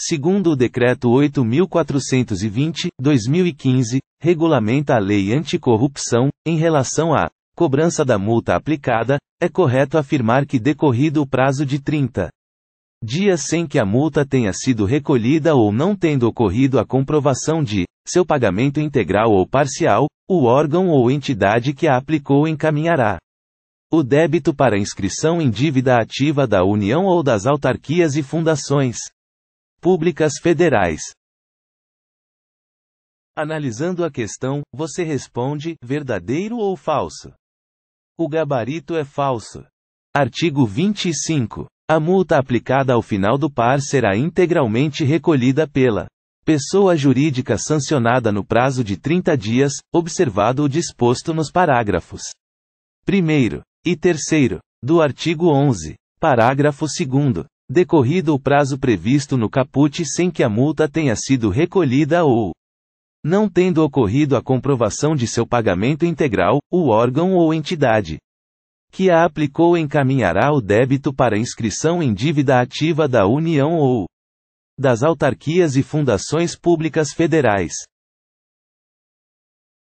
segundo o Decreto 8.420-2015, regulamenta a Lei Anticorrupção, em relação à cobrança da multa aplicada, é correto afirmar que decorrido o prazo de 30 dias sem que a multa tenha sido recolhida ou não tendo ocorrido a comprovação de seu pagamento integral ou parcial, o órgão ou entidade que a aplicou encaminhará o débito para inscrição em dívida ativa da União ou das autarquias e fundações. Públicas Federais. Analisando a questão, você responde: verdadeiro ou falso? O gabarito é falso. Artigo 25. A multa aplicada ao final do par será integralmente recolhida pela pessoa jurídica sancionada no prazo de 30 dias, observado o disposto nos parágrafos 1 e 3 do artigo 11, parágrafo 2 decorrido o prazo previsto no caput sem que a multa tenha sido recolhida ou não tendo ocorrido a comprovação de seu pagamento integral, o órgão ou entidade que a aplicou encaminhará o débito para inscrição em dívida ativa da União ou das autarquias e fundações públicas federais.